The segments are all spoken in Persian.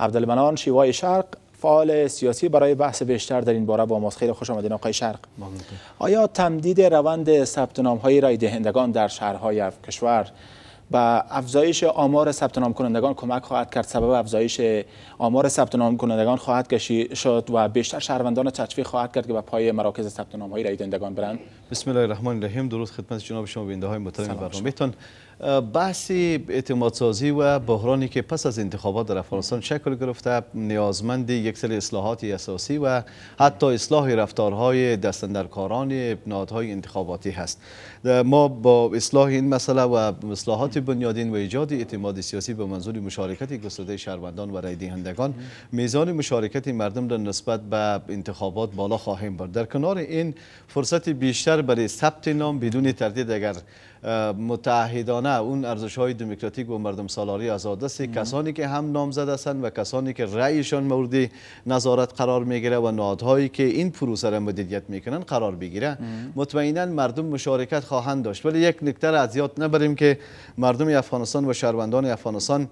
عبدالمنان شیوای شرق فعال سیاسی برای بحث بیشتر در این باره با ماست خیلی خوش آمدین آقای شرق آیا تمدید روند ثبت نام های رای دهندگان در شهرهای کشور و افزایش آمار ثبت نام کنندگان کمک خواهد کرد سبب افزایش آمار ثبت نام کنندگان خواهد شد و بیشتر شهروندان تشویق خواهد کرد که به پای مراکز ثبت نام های رای دهندگان برند بسم الله الرحمن الرحیم درود خدمت جناب شما بیننده های محترم میتون. بحث اعتماد سازی و بحرانی که پس از انتخابات در افغانستان شکل گرفته نیازمند یک سری اصلاحات اساسی و حتی اصلاح رفتارهای دستندرکاران نهادهای انتخاباتی هست ما با اصلاح این مسئله و اصلاحات بنیادین و ایجاد اعتماد سیاسی به منظور مشارکت گسترده شهروندان و رای دهندگان میزان مشارکت مردم در نسبت به انتخابات بالا خواهیم برد در کنار این فرصت بیشتر برای ثبت نام بدون تردید اگر متحدانه اون ارزش های دموکراتیک و مردم سالاری آزاد است کسانی که هم نامزد هستند و کسانی که رأیشان مورد نظارت قرار میگیره و نادهایی که این پروسه را مدیریت میکنن قرار بگیره مطمئنا مردم مشارکت خواهند داشت ولی یک نکته را از یاد نبریم که مردم افغانستان و شهروندان افغانستان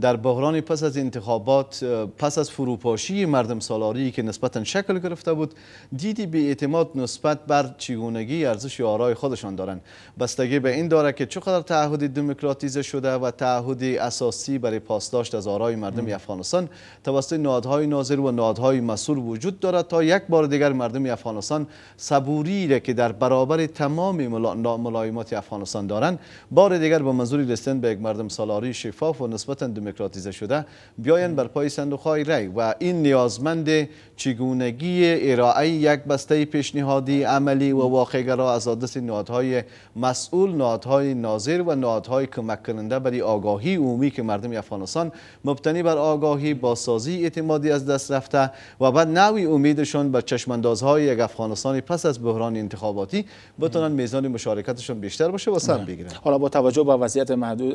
در بحران پس از انتخابات پس از فروپاشی مردم سالاری که نسبتا شکل گرفته بود دیدی به اعتماد نسبت بر چگونگی ارزش آرای خودشان دارند بستگی به این داره که چقدر تعهد دموکراتیزه شده و تعهد اساسی برای پاسداشت از آرای مردم ام. افغانستان توسط نادهای ناظر و نادهای مسئول وجود دارد تا یک بار دیگر مردم افغانستان صبوری را که در برابر تمام ملایمات افغانستان دارند بار دیگر با منظور رسیدن به یک مردم سالاری شفاف و نسبتا دموکراتیزه شده بیاین بر پای صندوق های و این نیازمند چگونگی ارائه یک بسته پیشنهادی عملی و واقعگرا از آدرس نهادهای مسئول نهادهای ناظر و نهادهای کمک کننده برای آگاهی عمومی که مردم افغانستان مبتنی بر آگاهی با سازی اعتمادی از دست رفته و بعد نوی امیدشون بر چشماندازهای یک افغانستان پس از بحران انتخاباتی بتونن میزان مشارکتشون بیشتر باشه و بگیرن حالا با توجه به وضعیت محدود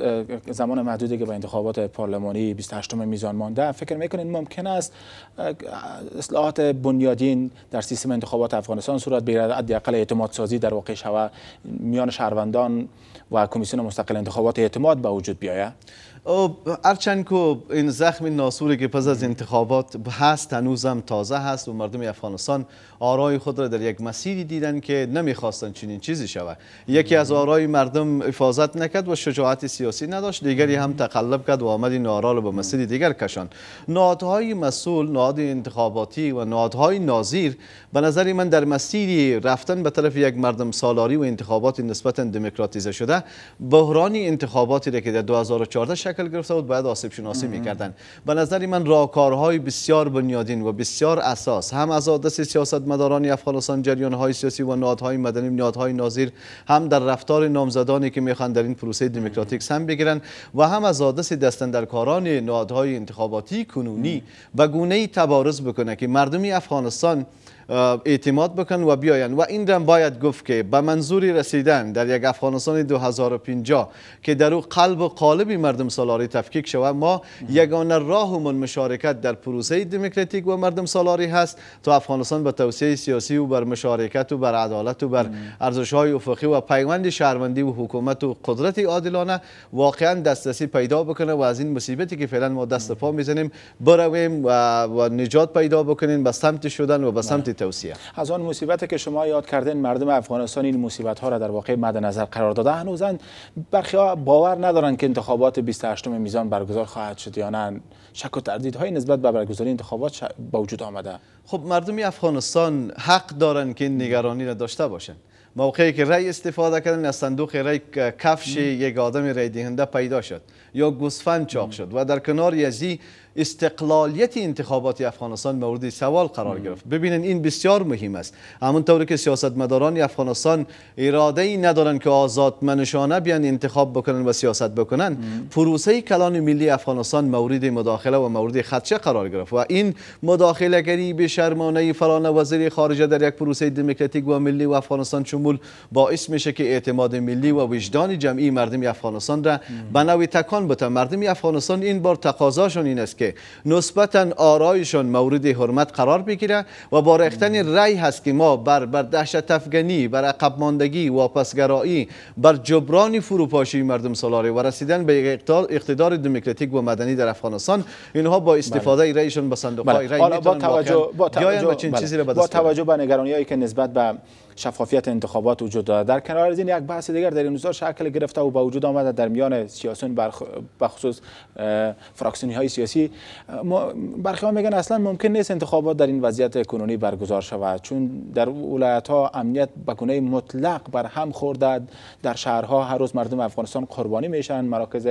زمان محدودی که به انتخابات پارلمانی 28 میزان مانده فکر میکنین ممکن است اصلاحات بنیادین در سیستم انتخابات افغانستان صورت بگیرد حداقل اعتماد سازی در واقع شود میان شهروندان و کمیسیون مستقل انتخابات اعتماد به وجود بیاید هرچند این زخم ناسوری که پس از انتخابات هست هنوزم تازه هست و مردم افغانستان آرای خود را در یک مسیری دیدن که نمیخواستن چنین چیزی شود یکی از آرای مردم حفاظت نکرد و شجاعت سیاسی نداشت دیگری هم تقلب کرد و آمد این آرا به مسیر دیگر کشان نهادهای مسئول ناد انتخاباتی و نهادهای نازیر به نظر من در مسیری رفتن به طرف یک مردم سالاری و انتخابات نسبتا دموکراتیزه شده بحرانی انتخاباتی را که در 2014 شکل گرفته بود باید آسیب شناسی میکردن به نظر من راهکارهای بسیار بنیادین و بسیار اساس هم از سیاست سیاستمداران افغانستان جریان های سیاسی و نهادهای مدنی نهادهای نازیر هم در رفتار نامزدانی که میخوان در این پروسه دموکراتیک هم بگیرن و هم از در دستندرکاران نهادهای انتخاباتی کنونی و گونه تبارز بکنه که مردمی افغانستان اعتماد بکن و بیاین و این را باید گفت که به منظوری رسیدن در یک افغانستان 2050 که در او قلب و قالب مردم سالاری تفکیک شود ما یگانه راهمون مشارکت در پروسه دموکراتیک و مردم سالاری هست تا افغانستان به توسعه سیاسی و بر مشارکت و بر عدالت و بر ارزش های افقی و پیوند شهروندی و حکومت و قدرت عادلانه واقعا دسترسی پیدا بکنه و از این مصیبتی که فعلا ما دست پا میزنیم برویم و نجات پیدا بکنیم به سمت شدن و به سمت توسعه از آن مصیبت که شما یاد کردین مردم افغانستان این مصیبت ها را در واقع مد نظر قرار داده هنوزن برخی ها باور ندارن که انتخابات 28 میزان برگزار خواهد شد یا نه شک و های نسبت به برگزاری انتخابات با وجود آمده خب مردم افغانستان حق دارن که این نگرانی را داشته باشند موقعی که رای استفاده کردن از صندوق رای کفش یک آدم رای دهنده پیدا شد یا گوسفند چاق شد و در کنار یزی استقلالیت انتخابات افغانستان مورد سوال قرار گرفت ببینن این بسیار مهم است طور که سیاستمداران افغانستان اراده ای ندارن که آزاد منشانه بیان انتخاب بکنن و سیاست بکنن پروسه کلان ملی افغانستان مورد مداخله و مورد خدشه قرار گرفت و این مداخله گری به شرمانه فلان وزیر خارجه در یک پروسه دموکراتیک و ملی و افغانستان شمول باعث میشه که اعتماد ملی و وجدان جمعی مردم افغانستان را به نوعی تکان بده مردم افغانستان این بار تقاضاشون این است که که نسبتا آرایشان مورد حرمت قرار بگیره و با رختن رأی هست که ما بر بر دهشت افغانی بر عقب ماندگی واپسگرایی بر جبران فروپاشی مردم سالاری و رسیدن به اقتدار دموکراتیک و مدنی در افغانستان اینها با استفاده بله. رأیشون به صندوق بله. رأی با توجه با توجه, با توجه به نگرانی که نسبت به شفافیت انتخابات وجود دارد در کنار از این یک بحث دیگر در این روزها شکل گرفته و با وجود آمده در میان سیاسون به بخصوص فراکسیونی های سیاسی برخی ها میگن اصلا ممکن نیست انتخابات در این وضعیت کنونی برگزار شود چون در ولایت ها امنیت به گونه مطلق بر هم خورده در شهرها هر روز مردم افغانستان قربانی میشن مراکز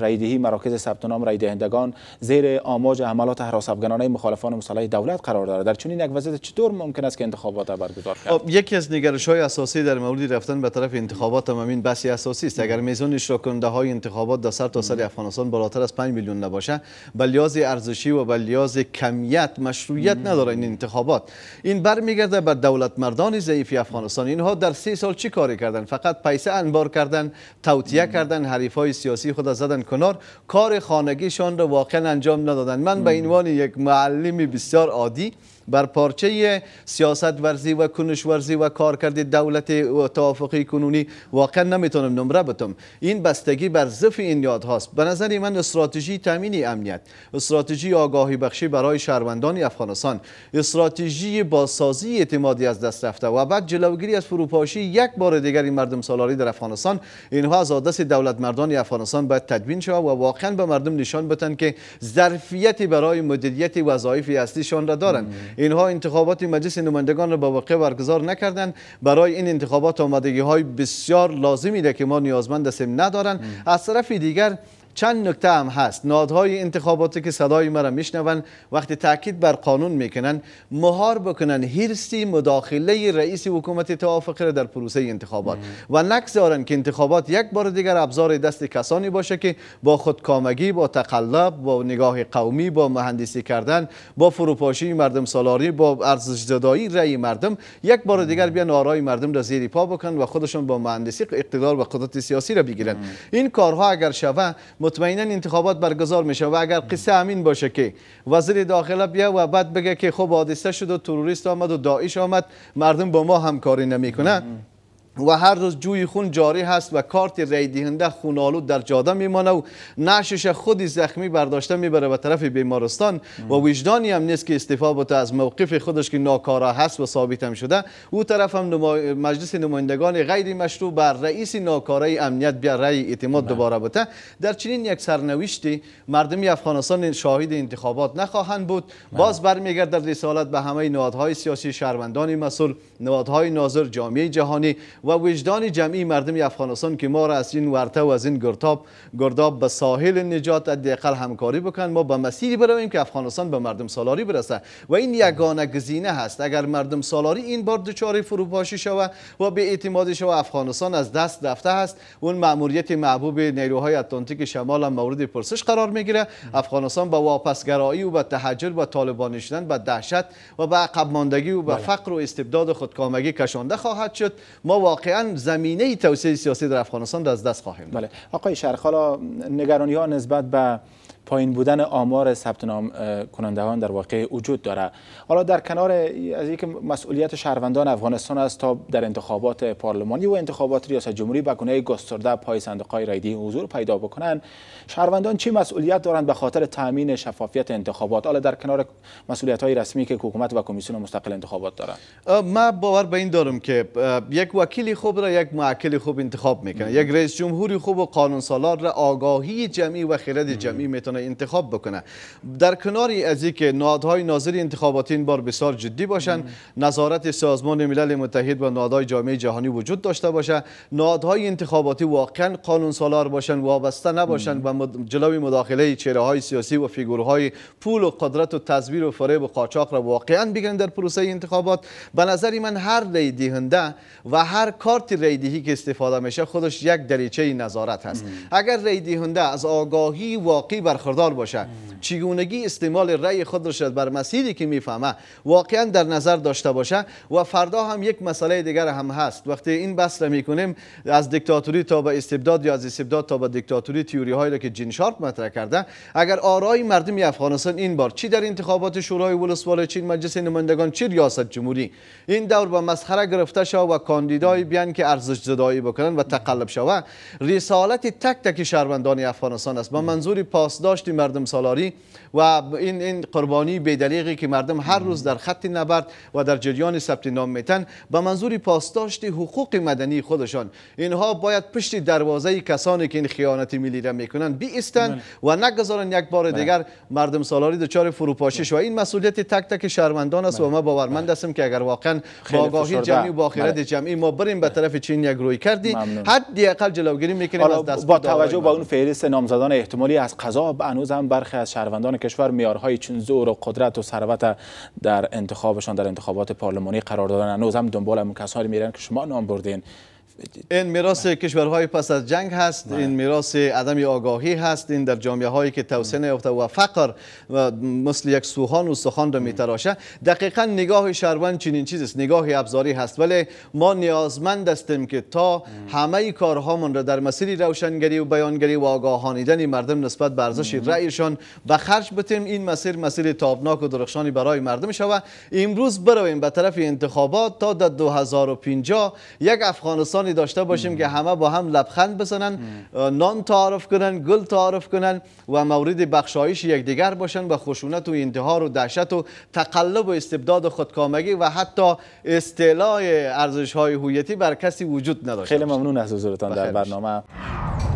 رایدهی مراکز ثبت نام رایدهندگان زیر آماج حملات هراس مخالفان مصالح دولت قرار دارد در چنین یک وضعیت چطور ممکن است که انتخابات برگزار شود یکی از نگرش های اساسی در مورد رفتن به طرف انتخابات هم این اساسی است اگر میزان اشراکنده های انتخابات در سر تا سر افغانستان بالاتر از 5 میلیون نباشه به لحاظ ارزشی و به لحاظ کمیت مشروعیت نداره این انتخابات این برمیگرده به دولت مردان ضعیف افغانستان اینها در سه سال چی کاری کردن فقط پیسه انبار کردن توطئه کردن حریف های سیاسی خود را زدن کنار کار خانگیشان را واقعا انجام ندادن من به عنوان یک معلم بسیار عادی بر پارچه سیاست ورزی و کنش ورزی و کارکرد دولت توافقی کنونی واقعا نمیتونم نمره بتم این بستگی بر ضعف این یاد هاست به نظر من استراتژی تامین امنیت استراتژی آگاهی بخشی برای شهروندان افغانستان استراتژی بازسازی اعتمادی از دست رفته و بعد جلوگیری از فروپاشی یک بار دیگر مردم سالاری در افغانستان اینها از عادت دولت مردان افغانستان باید تدوین شود و واقعا به مردم نشان بدن که ظرفیت برای مدیریت وظایف اصلیشان را دارند اینها انتخابات مجلس نمایندگان را به واقع برگزار نکردند برای این انتخابات آمادگی های بسیار لازمی ده که ما نیازمند هستیم ندارند از طرف دیگر چند نکته هم هست نادهای انتخاباتی که صدای مرا میشنون وقتی تاکید بر قانون میکنن مهار بکنن هیرسی مداخله رئیس حکومت توافق در پروسه انتخابات و نگذارن که انتخابات یک بار دیگر ابزار دست کسانی باشه که با خودکامگی با تقلب با نگاه قومی با مهندسی کردن با فروپاشی مردم سالاری با ارزش زدایی رأی مردم یک بار دیگر بیان آرای مردم را زیر پا بکنن و خودشون با مهندسی اقتدار و قدرت سیاسی را بگیرن این کارها اگر شوه مطمئنا انتخابات برگزار میشه و اگر قصه همین باشه که وزیر داخله بیا و بعد بگه که خب حادثه شد و تروریست آمد و داعش آمد مردم با ما همکاری نمیکنه و هر روز جوی خون جاری هست و کارت ریدهنده دهنده خونالو در جاده میمانه و نعشش خودی زخمی برداشته میبره به طرف بیمارستان و وجدانی هم نیست که استفا از موقف خودش که ناکارا هست و ثابت هم شده او طرف هم مجلس نمایندگان غیر مشروع بر رئیس ناکاره امنیت بیا رای اعتماد بله. دوباره بوده در چنین یک سرنوشتی مردم افغانستان شاهد انتخابات نخواهند بود بله. باز در رسالت به همه نهادهای سیاسی شهروندان مسئول نهادهای ناظر جامعه جهانی و وجدان جمعی مردم افغانستان که ما را از این ورته و از این گرداب گرداب به ساحل نجات دقل همکاری بکن ما به مسیری برویم که افغانستان به مردم سالاری برسه و این یگانه گزینه هست اگر مردم سالاری این بار دوچاری فروپاشی شود و به اعتماد شود افغانستان از دست رفته است اون مأموریت محبوب نیروهای اتلانتیک شمال هم مورد پرسش قرار میگیره افغانستان به واپسگرایی و به تحجر و طالبانی شدن به دهشت و به عقب ماندگی و به بله. فقر و استبداد خودکامگی کشانده خواهد شد ما واقعا زمینه توسعه سیاسی در افغانستان را از دست خواهیم داد بله آقای شرخالا نگرانی ها نسبت به پایین بودن آمار ثبت نام کنندگان در واقع وجود داره حالا در کنار از اینکه مسئولیت شهروندان افغانستان است تا در انتخابات پارلمانی و انتخابات ریاست جمهوری به گونه گسترده پای صندوقهای رایدی حضور پیدا بکنند شهروندان چه مسئولیت دارند به خاطر تامین شفافیت انتخابات حالا در کنار مسئولیت های رسمی که حکومت و کمیسیون مستقل انتخابات دارند ما باور به این دارم که یک وکیل خوب را یک معکل خوب انتخاب میکنه یک رئیس جمهوری خوب و قانون سالار را آگاهی جمعی و خرد جمعی انتخاب بکنه در کناری از اینکه نهادهای ناظر انتخاباتی این بار بسیار جدی باشند نظارت سازمان ملل متحد و نادهای جامعه جهانی وجود داشته باشه نادهای انتخاباتی واقعا قانون سالار باشن وابسته نباشند و جلوی مداخله چهره های سیاسی و فیگورهای پول و قدرت و تزویر و فریب و قاچاق را واقعا بگیرن در پروسه انتخابات به نظر من هر ریدهنده دهنده و هر کارت ریدهی که استفاده میشه خودش یک دریچه نظارت هست اگر رای دهنده از آگاهی واقعی بر برخوردار باشه. چگونگی استعمال رأی خود را بر مسیری که میفهمه واقعا در نظر داشته باشه و فردا هم یک مسئله دیگر هم هست وقتی این بحث را میکنیم از دیکتاتوری تا به استبداد یا از استبداد تا به دیکتاتوری تیوری هایی را که جین شارپ مطرح کرده اگر آرای مردم افغانستان این بار چی در انتخابات شورای ولسوالی چین مجلس نمایندگان چی ریاست جمهوری این دور با مسخره گرفته شو و کاندیدای بیان که ارزش زدایی بکنن و تقلب شوه رسالت تک تک شهروندان افغانستان است با منظور پاسدار مردم سالاری و این این قربانی بی‌دلیقی که مردم هر روز در خط نبرد و در جریان ثبت نام میتن به منظور پاسداشت حقوق مدنی خودشان اینها باید پشت دروازه کسانی که این خیانت ملی را میکنن بیستن بله. و نگذارن یک بار بله. دیگر مردم سالاری دچار فروپاشش و بله. این مسئولیت تک تک شهروندان است و ما باورمند هستم که اگر واقعا آگاهی جمعی و باخیرت جمعی ما بریم به طرف چین یک روی کردی حداقل جلوگیری میکنیم از دست با توجه به اون فهرست نامزدان احتمالی از قضا هنوز هم برخی از شهروندان کشور میارهای چون زور و قدرت و ثروت در انتخابشان در انتخابات پارلمانی قرار دادن هنوز هم دنبال هم کسانی میرن که شما نام بردین این میراث بله. کشورهای پس از جنگ هست بله. این میراث عدم آگاهی هست این در جامعه هایی که توسعه بله. نیافته و فقر و مثل یک سوهان و سخان رو میتراشه دقیقا نگاه شهروند چنین چیز است نگاه ابزاری هست ولی ما نیازمند هستیم که تا همه کارهامون را در مسیر روشنگری و بیانگری و آگاهانیدن مردم نسبت به ارزش رأیشان و خرج بتیم این مسیر مسیر تابناک و درخشانی برای مردم شود امروز برویم به طرف انتخابات تا در 2050 یک افغانستان زمانی داشته باشیم که همه با هم لبخند بزنن نان تعارف کنن گل تعارف کنن و مورد بخشایش یکدیگر باشن و خشونت و انتحار و دهشت و تقلب و استبداد و خودکامگی و حتی استعلاع ارزش های هویتی بر کسی وجود نداشته خیلی ممنون از حضورتان در برنامه